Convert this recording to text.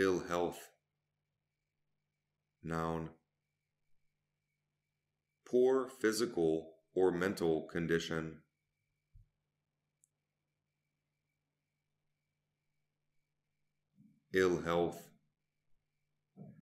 ill health. Noun. Poor physical or mental condition. Ill health.